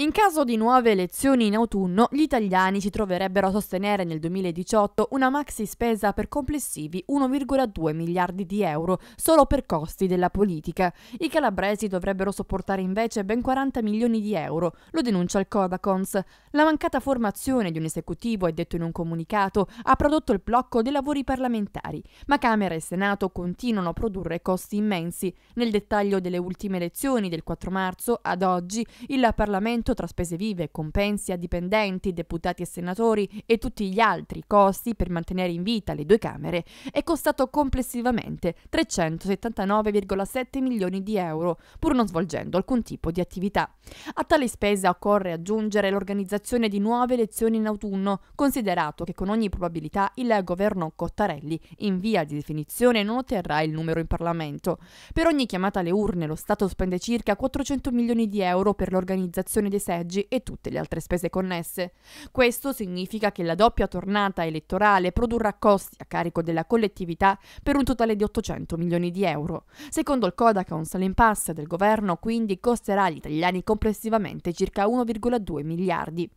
In caso di nuove elezioni in autunno, gli italiani si troverebbero a sostenere nel 2018 una maxi spesa per complessivi 1,2 miliardi di euro solo per costi della politica. I calabresi dovrebbero sopportare invece ben 40 milioni di euro, lo denuncia il Codacons. La mancata formazione di un esecutivo, è detto in un comunicato, ha prodotto il blocco dei lavori parlamentari, ma Camera e Senato continuano a produrre costi immensi. Nel dettaglio delle ultime elezioni del 4 marzo, ad oggi, il Parlamento aumento tra spese vive, compensi a dipendenti, deputati e senatori e tutti gli altri costi per mantenere in vita le due Camere è costato complessivamente 379,7 milioni di euro, pur non svolgendo alcun tipo di attività. A tale spesa occorre aggiungere l'organizzazione di nuove elezioni in autunno, considerato che con ogni probabilità il governo Cottarelli in via di definizione non otterrà il numero in Parlamento. Per ogni chiamata alle urne lo Stato spende circa 400 milioni di euro per l'organizzazione dei dei seggi e tutte le altre spese connesse. Questo significa che la doppia tornata elettorale produrrà costi a carico della collettività per un totale di 800 milioni di euro. Secondo il Codacons, l'impasse del governo quindi costerà agli italiani complessivamente circa 1,2 miliardi.